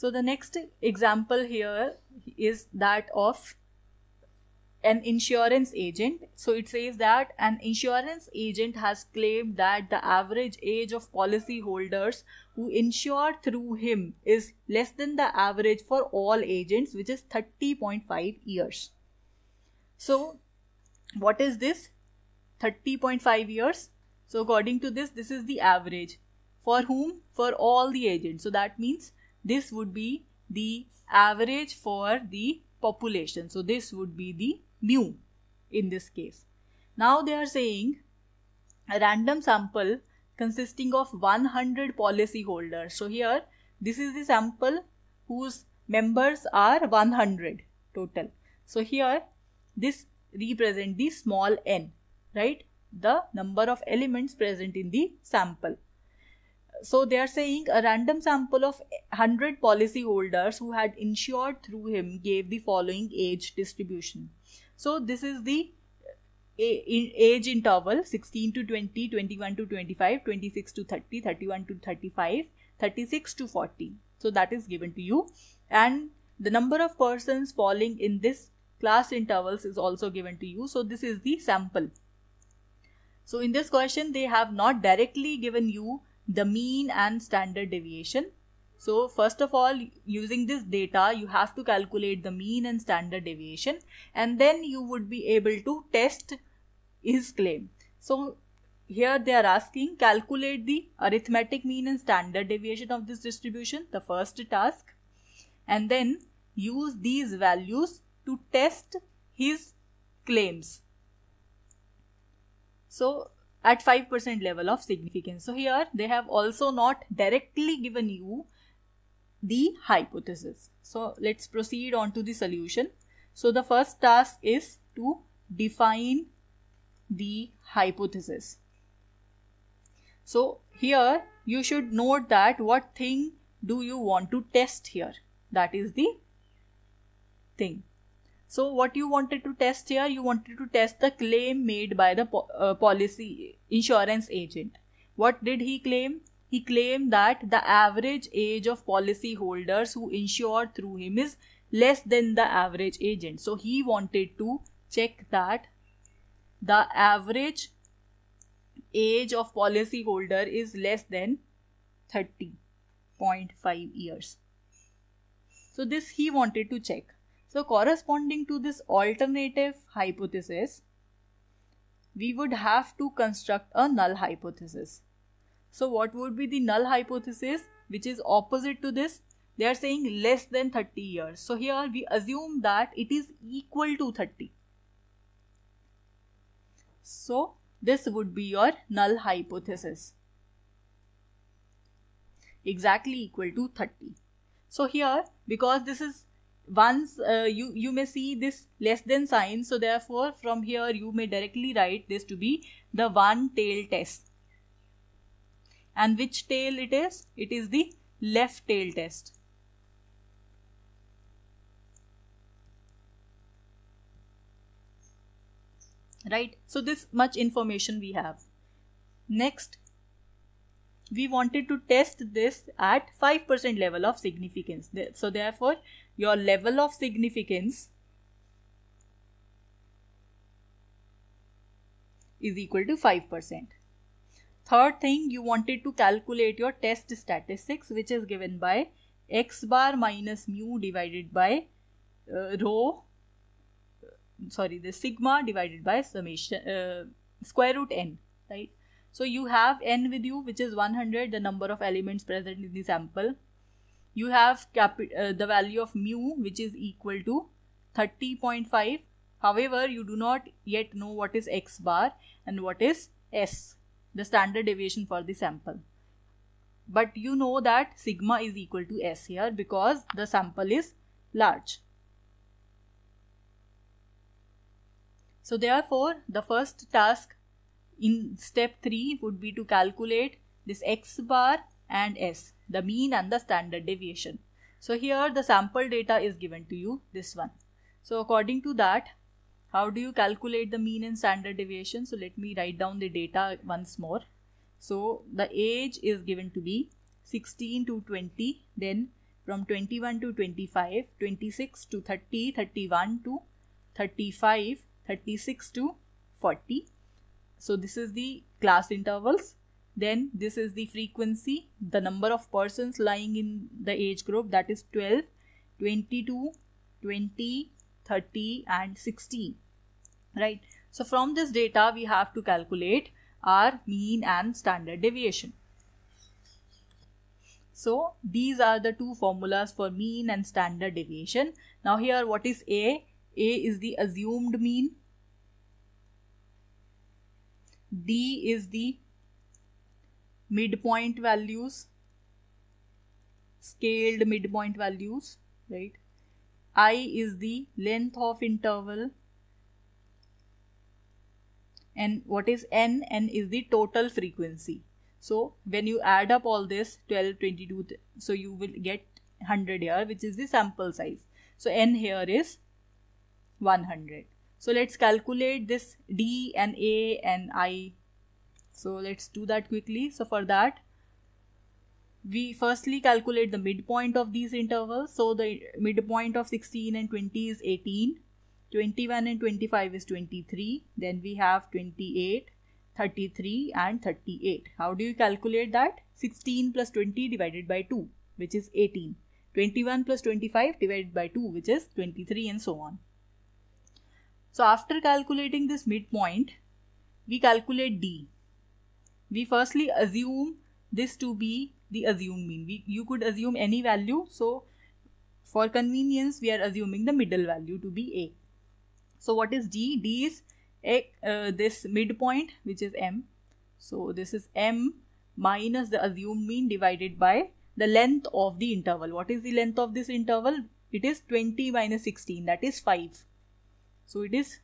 So the next example here is that of an insurance agent. So it says that an insurance agent has claimed that the average age of policyholders who insure through him is less than the average for all agents, which is 30.5 years. So, what is this? 30.5 years. So, according to this, this is the average for whom? For all the agents. So, that means this would be the average for the population. So this would be the mu in this case. Now they are saying a random sample consisting of 100 policy holders. So here this is the sample whose members are 100 total. So here this represent the small n, right? The number of elements present in the sample so they are saying a random sample of 100 policyholders who had insured through him gave the following age distribution. So this is the age interval 16 to 20, 21 to 25, 26 to 30, 31 to 35, 36 to 40. So that is given to you. And the number of persons falling in this class intervals is also given to you. So this is the sample. So in this question, they have not directly given you the mean and standard deviation. So first of all, using this data, you have to calculate the mean and standard deviation and then you would be able to test his claim. So here they are asking calculate the arithmetic mean and standard deviation of this distribution, the first task, and then use these values to test his claims. So at 5% level of significance. So here they have also not directly given you the hypothesis. So let's proceed on to the solution. So the first task is to define the hypothesis. So here you should note that what thing do you want to test here? That is the thing. So what you wanted to test here, you wanted to test the claim made by the po- uh, policy insurance agent. What did he claim? He claimed that the average age of policyholders who insure through him is less than the average agent. So he wanted to check that the average age of policyholder is less than 30.5 years. So this he wanted to check. So corresponding to this alternative hypothesis, we would have to construct a null hypothesis. So what would be the null hypothesis which is opposite to this? They are saying less than 30 years. So here we assume that it is equal to 30. So this would be your null hypothesis. Exactly equal to 30. So here because this is once uh, you you may see this less than sign so therefore from here you may directly write this to be the one tail test and which tail it is it is the left tail test right so this much information we have next we wanted to test this at 5% level of significance so therefore your level of significance is equal to 5%. Third thing, you wanted to calculate your test statistics which is given by x bar minus mu divided by uh, rho, uh, sorry, the sigma divided by summation, uh, square root n, right? So you have n with you which is 100, the number of elements present in the sample you have capi- uh, the value of mu which is equal to 30.5 however you do not yet know what is x bar and what is s the standard deviation for the sample but you know that sigma is equal to s here because the sample is large so therefore the first task in step 3 would be to calculate this x bar and s the mean and the standard deviation. So here the sample data is given to you, this one. So according to that, how do you calculate the mean and standard deviation? So let me write down the data once more. So the age is given to be 16 to 20, then from 21 to 25, 26 to 30, 31 to 35, 36 to 40. So this is the class intervals then this is the frequency, the number of persons lying in the age group that is 12, 22, 20, 30 and sixteen, Right. So from this data we have to calculate our mean and standard deviation. So these are the two formulas for mean and standard deviation. Now here what is A? A is the assumed mean. D is the midpoint values scaled midpoint values right i is the length of interval and what is n n is the total frequency so when you add up all this 12 22 so you will get 100 here which is the sample size so n here is 100 so let's calculate this d and a and i so let's do that quickly. So for that, we firstly calculate the midpoint of these intervals. So the midpoint of 16 and 20 is 18, 21 and 25 is 23, then we have 28, 33 and 38. How do you calculate that? 16 plus 20 divided by 2 which is 18, 21 plus 25 divided by 2 which is 23 and so on. So after calculating this midpoint, we calculate D we firstly assume this to be the assumed mean. We, you could assume any value. So for convenience, we are assuming the middle value to be A. So what is D? D is a, uh, this midpoint which is M. So this is M minus the assumed mean divided by the length of the interval. What is the length of this interval? It is 20 minus 16 that is 5. So it is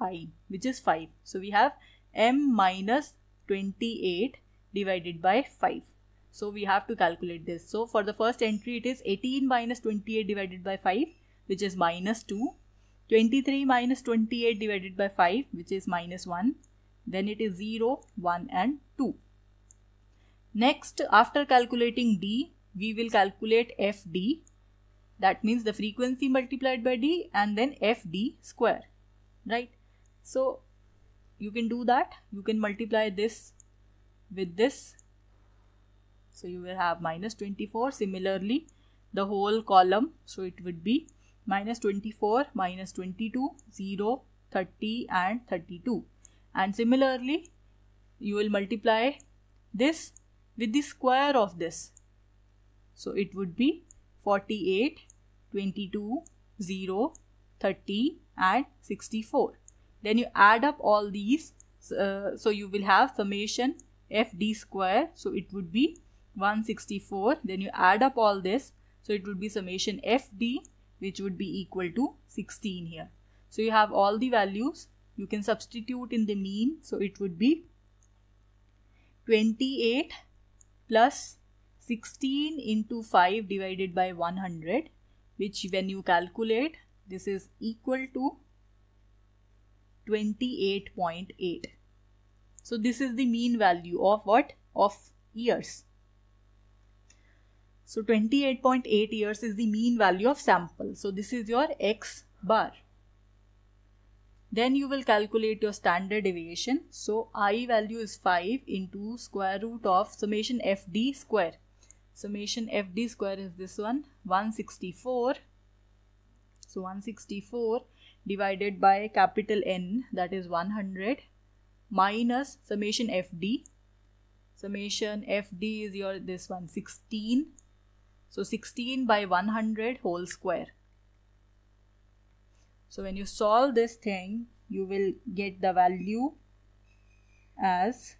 I which is 5. So we have M minus 28 divided by 5. So we have to calculate this. So for the first entry it is 18 minus 28 divided by 5 which is minus 2. 23 minus 28 divided by 5 which is minus 1. Then it is 0, 1 and 2. Next after calculating D we will calculate FD that means the frequency multiplied by D and then FD square right. So you can do that you can multiply this with this so you will have minus 24 similarly the whole column so it would be minus 24 minus 22 0 30 and 32 and similarly you will multiply this with the square of this so it would be 48 22 0 30 and 64 then you add up all these uh, so you will have summation fd square so it would be 164 then you add up all this so it would be summation fd which would be equal to 16 here so you have all the values you can substitute in the mean so it would be 28 plus 16 into 5 divided by 100 which when you calculate this is equal to 28.8 so this is the mean value of what of years so 28.8 years is the mean value of sample so this is your x bar then you will calculate your standard deviation so i value is 5 into square root of summation fd square summation fd square is this one 164 so 164 divided by capital N that is 100 minus summation FD. Summation FD is your this one 16. So 16 by 100 whole square. So when you solve this thing you will get the value as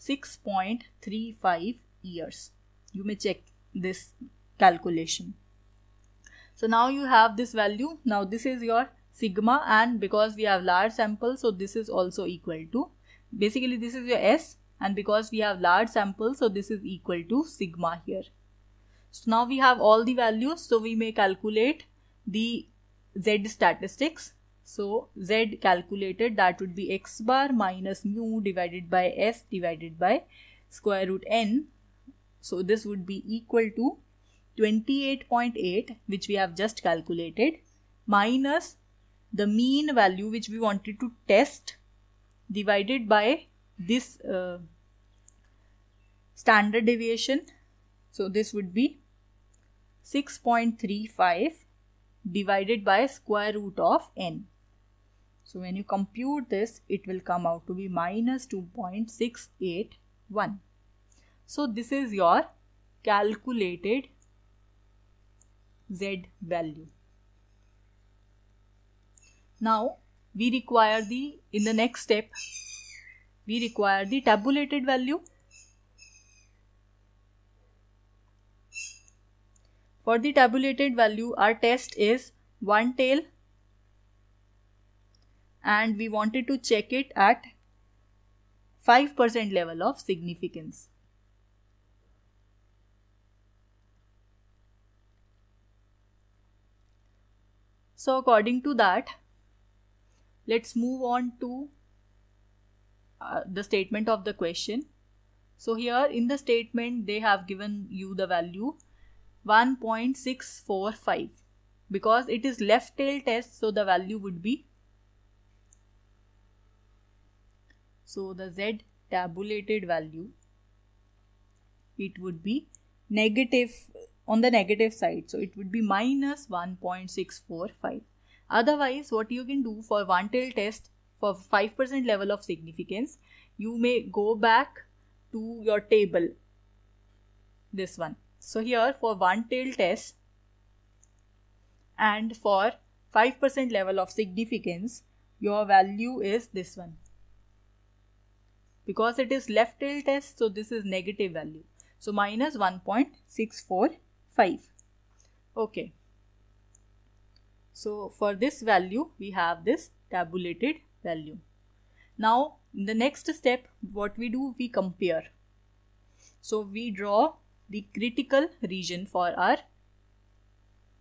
6.35 years. You may check this calculation. So now you have this value. Now this is your sigma and because we have large sample so this is also equal to basically this is your s and because we have large sample so this is equal to sigma here so now we have all the values so we may calculate the z statistics so z calculated that would be x bar minus mu divided by s divided by square root n so this would be equal to 28.8 which we have just calculated minus the mean value which we wanted to test divided by this uh, standard deviation. So this would be 6.35 divided by square root of n. So when you compute this, it will come out to be minus 2.681. So this is your calculated Z value. Now we require the, in the next step, we require the tabulated value. For the tabulated value, our test is one tail and we wanted to check it at 5% level of significance. So according to that, let's move on to uh, the statement of the question so here in the statement they have given you the value 1.645 because it is left tail test so the value would be so the z tabulated value it would be negative on the negative side so it would be minus 1.645 Otherwise, what you can do for one tail test for 5% level of significance, you may go back to your table. This one. So here for one tail test and for 5% level of significance, your value is this one. Because it is left tail test, so this is negative value. So minus 1.645. Okay. So for this value, we have this tabulated value. Now in the next step, what we do, we compare. So we draw the critical region for our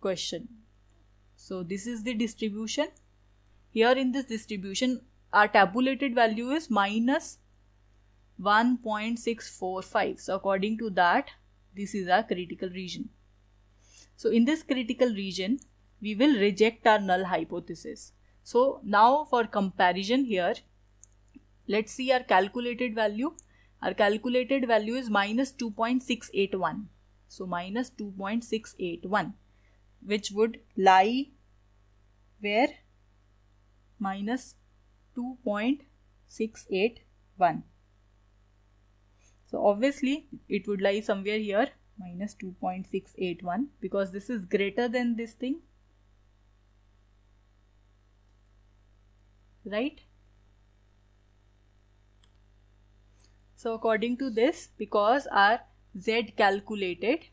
question. So this is the distribution. Here in this distribution, our tabulated value is minus 1.645. So according to that, this is our critical region. So in this critical region, we will reject our null hypothesis. So now for comparison here, let's see our calculated value. Our calculated value is minus 2.681. So minus 2.681 which would lie where minus 2.681. So obviously it would lie somewhere here minus 2.681 because this is greater than this thing right so according to this because our z calculated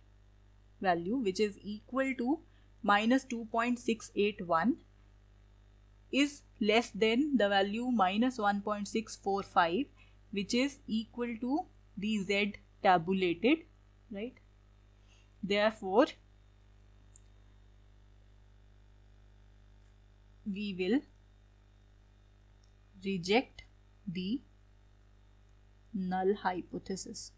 value which is equal to minus 2.681 is less than the value minus 1.645 which is equal to the z tabulated right therefore we will reject the null hypothesis.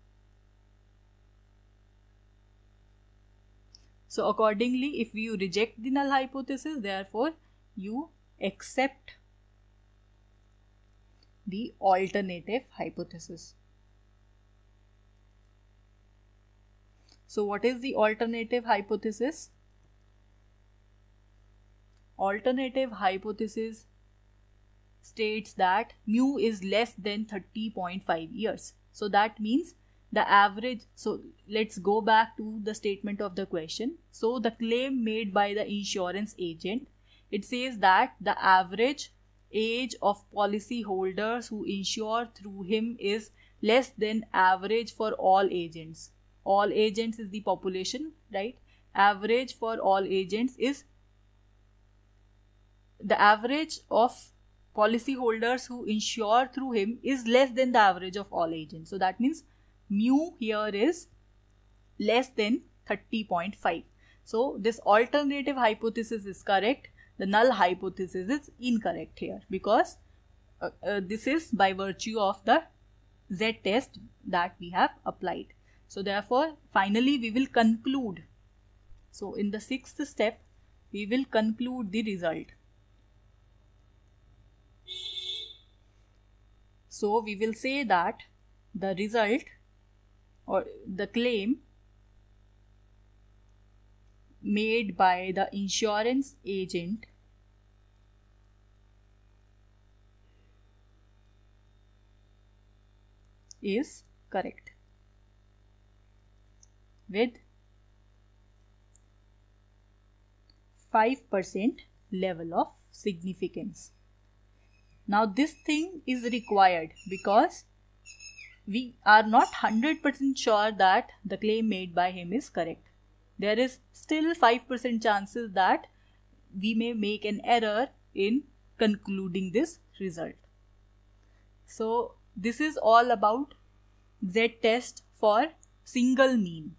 So accordingly, if you reject the null hypothesis, therefore you accept the alternative hypothesis. So what is the alternative hypothesis? Alternative hypothesis states that mu is less than 30.5 years. So that means the average. So let's go back to the statement of the question. So the claim made by the insurance agent, it says that the average age of policyholders who insure through him is less than average for all agents. All agents is the population, right? Average for all agents is the average of policyholders who insure through him is less than the average of all agents. So that means mu here is less than 30.5. So this alternative hypothesis is correct. The null hypothesis is incorrect here because uh, uh, this is by virtue of the z test that we have applied. So therefore, finally we will conclude. So in the sixth step, we will conclude the result. So we will say that the result or the claim made by the insurance agent is correct with 5% level of significance. Now this thing is required because we are not 100% sure that the claim made by him is correct. There is still 5% chances that we may make an error in concluding this result. So this is all about z test for single mean.